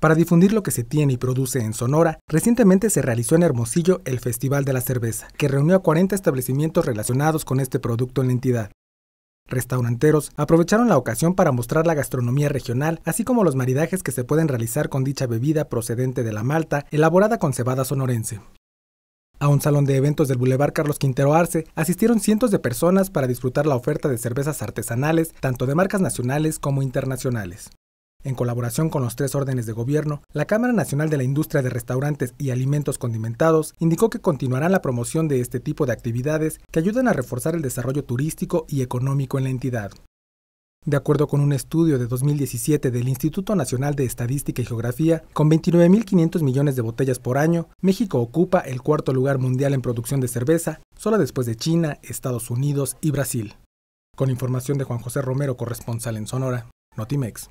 Para difundir lo que se tiene y produce en Sonora, recientemente se realizó en Hermosillo el Festival de la Cerveza, que reunió a 40 establecimientos relacionados con este producto en la entidad. Restauranteros aprovecharon la ocasión para mostrar la gastronomía regional, así como los maridajes que se pueden realizar con dicha bebida procedente de la Malta, elaborada con cebada sonorense. A un salón de eventos del Boulevard Carlos Quintero Arce asistieron cientos de personas para disfrutar la oferta de cervezas artesanales, tanto de marcas nacionales como internacionales. En colaboración con los tres órdenes de gobierno, la Cámara Nacional de la Industria de Restaurantes y Alimentos Condimentados indicó que continuarán la promoción de este tipo de actividades que ayudan a reforzar el desarrollo turístico y económico en la entidad. De acuerdo con un estudio de 2017 del Instituto Nacional de Estadística y Geografía, con 29.500 millones de botellas por año, México ocupa el cuarto lugar mundial en producción de cerveza, solo después de China, Estados Unidos y Brasil. Con información de Juan José Romero, corresponsal en Sonora, Notimex.